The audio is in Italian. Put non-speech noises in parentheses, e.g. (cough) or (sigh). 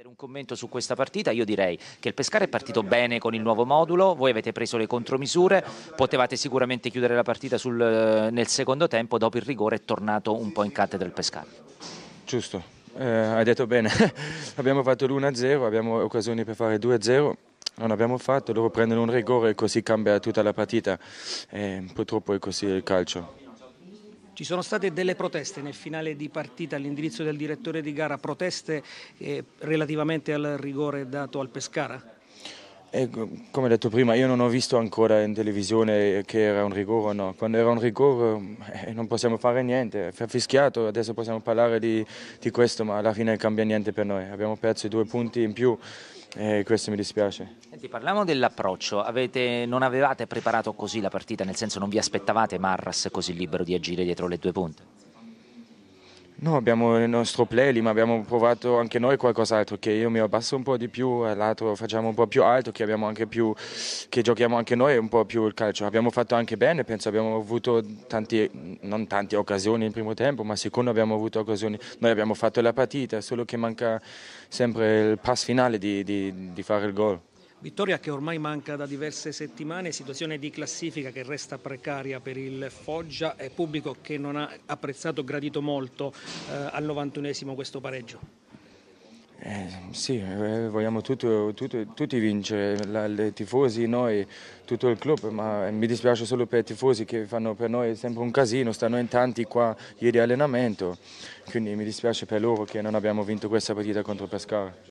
chiedere un commento su questa partita, io direi che il Pescara è partito bene con il nuovo modulo, voi avete preso le contromisure, potevate sicuramente chiudere la partita sul, eh, nel secondo tempo, dopo il rigore è tornato un po' in cattedra il Pescara. Giusto, eh, hai detto bene, (laughs) abbiamo fatto l'1-0, abbiamo occasioni per fare 2-0, non abbiamo fatto, loro prendono un rigore e così cambia tutta la partita, eh, purtroppo è così il calcio. Ci sono state delle proteste nel finale di partita all'indirizzo del direttore di gara, proteste eh, relativamente al rigore dato al Pescara? E, come detto prima, io non ho visto ancora in televisione che era un rigore o no. Quando era un rigore eh, non possiamo fare niente, è fischiato, adesso possiamo parlare di, di, questo, ma alla fine cambia niente per noi. Abbiamo perso i due punti in più e questo mi dispiace. Senti, parliamo dell'approccio. non avevate preparato così la partita, nel senso non vi aspettavate Marras così libero di agire dietro le due punte? No, abbiamo il nostro playlist, ma abbiamo provato anche noi qualcos'altro, che io mi abbasso un po' di più, l'altro facciamo un po' più alto, che, più, che, giochiamo anche noi un po' più il calcio. Abbiamo fatto anche bene, penso abbiamo avuto tante, non tante occasioni in primo tempo, ma secondo abbiamo avuto occasioni. Noi abbiamo fatto la partita, solo che manca sempre il pass finale di, di, di fare il gol. Vittoria che ormai manca da diverse settimane, situazione di classifica che resta precaria per il Foggia e pubblico che non ha apprezzato, gradito molto eh, al 91 questo pareggio. Eh, sì, eh, vogliamo tutto, tutto, tutti vincere, la, i tifosi, noi, tutto il club, ma eh, mi dispiace solo per i tifosi che fanno per noi sempre un casino, stanno in tanti qua ieri allenamento, quindi mi dispiace per loro che non abbiamo vinto questa partita contro Pescara.